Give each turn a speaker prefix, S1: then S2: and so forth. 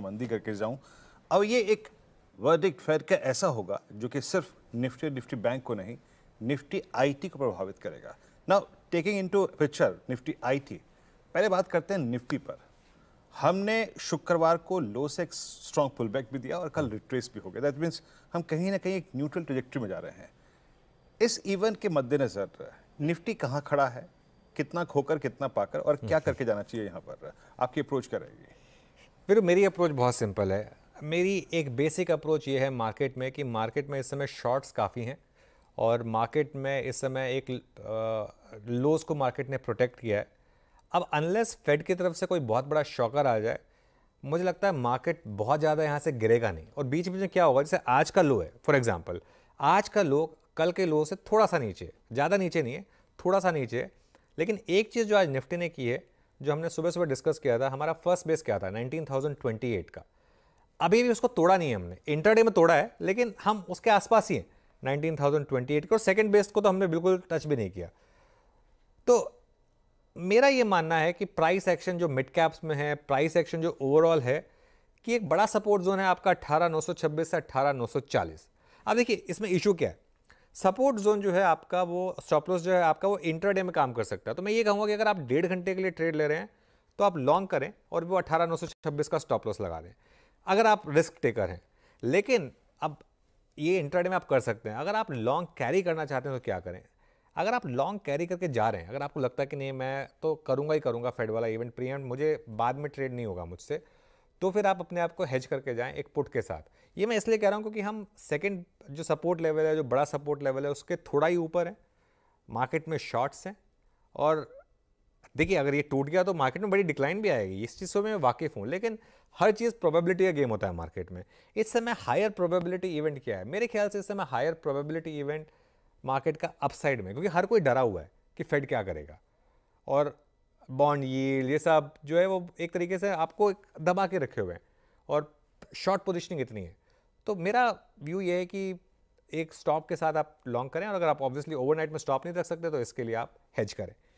S1: मंदी करके जाऊं अब ये एक वर्डिक्ट फेड का ऐसा होगा जो कि सिर्फ निफ्टी निफ्टी बैंक को नहीं निफ्टी आईटी को प्रभावित करेगा ना taking into picture Nifty IT पहले बात करते हैं निफ्टी पर हमने शुक्रवार को लो से एक स्ट्रॉन्ग पुल बैक भी दिया और कल रिट्रेस भी हो गया दैट मीन्स हम कहीं ना कहीं एक न्यूट्रल ट्रेजेक्ट्री में जा रहे हैं इस इवेंट के मद्देनज़र निफ्टी कहाँ खड़ा है कितना खोकर कितना पाकर और क्या हम्म। करके जाना चाहिए यहाँ पर आपकी अप्रोच क्या रहेगी फिर मेरी अप्रोच बहुत सिंपल है
S2: मेरी एक बेसिक अप्रोच ये है मार्केट में कि मार्केट में इस समय शॉर्ट्स काफ़ी हैं और मार्केट में इस समय एक लोज को मार्केट ने प्रोटेक्ट किया है अब अनलेस फेड की तरफ से कोई बहुत बड़ा शॉकर आ जाए मुझे लगता है मार्केट बहुत ज़्यादा यहाँ से गिरेगा नहीं और बीच बीच में क्या होगा जैसे आज का लो है फॉर एग्ज़ाम्पल आज का लो कल के लो से थोड़ा सा नीचे ज़्यादा नीचे नहीं है थोड़ा सा नीचे लेकिन एक चीज़ जो आज निफ्टी ने की है जो हमने सुबह सुबह डिस्कस किया था हमारा फर्स्ट बेस क्या था 19,028 का अभी भी उसको तोड़ा नहीं है हमने इंटरडे में तोड़ा है लेकिन हम उसके आसपास ही हैं 19,028 के और सेकेंड बेस को तो हमने बिल्कुल टच भी नहीं किया तो मेरा ये मानना है कि प्राइस एक्शन जो मिड कैप्स में है प्राइस एक्शन जो ओवरऑल है कि एक बड़ा सपोर्ट जोन है आपका अट्ठारह से अट्ठारह अब देखिए इसमें इशू क्या है सपोर्ट जोन जो है आपका वो स्टॉप लॉस जो है आपका वो डे में काम कर सकता है तो मैं ये कहूँगा कि अगर आप डेढ़ घंटे के लिए ट्रेड ले रहे हैं तो आप लॉन्ग करें और वो अठारह नौ सौ छब्बीस का स्टॉप लॉस लगा दें अगर आप रिस्क टेकर हैं लेकिन अब ये डे में आप कर सकते हैं अगर आप लॉन्ग कैरी करना चाहते हैं तो क्या करें अगर आप लॉन्ग कैरी करके जा रहे हैं अगर आपको लगता है कि नहीं मैं तो करूँगा ही करूँगा फेड वाला इवेंट प्रीएम्प्ट मुझे बाद में ट्रेड नहीं होगा मुझसे तो फिर आप अपने आप को हैज करके जाएं एक पुट के साथ ये मैं इसलिए कह रहा हूँ क्योंकि हम सेकंड जो सपोर्ट लेवल है जो बड़ा सपोर्ट लेवल है उसके थोड़ा ही ऊपर है मार्केट में शॉर्ट्स हैं और देखिए अगर ये टूट गया तो मार्केट में बड़ी डिक्लाइन भी आएगी इस चीज़ से मैं वाकिफ़ हूँ लेकिन हर चीज़ प्रोबेबिलिटी का गेम होता है मार्केट में इस समय हायर प्रोबेबिलिटी इवेंट क्या है मेरे ख्याल से इस समय हायर प्रोबेबिलिटी इवेंट मार्केट का अपसाइड में क्योंकि हर कोई डरा हुआ है कि फेड क्या करेगा और बॉन्ड यील ये सब जो है वो एक तरीके से आपको एक दबा के रखे हुए हैं और शॉर्ट पोजिशनिंग इतनी है तो मेरा व्यू ये है कि एक स्टॉप के साथ आप लॉन्ग करें और अगर आप ऑब्वियसली ओवरनाइट में स्टॉप नहीं रख सकते तो इसके लिए आप हेज करें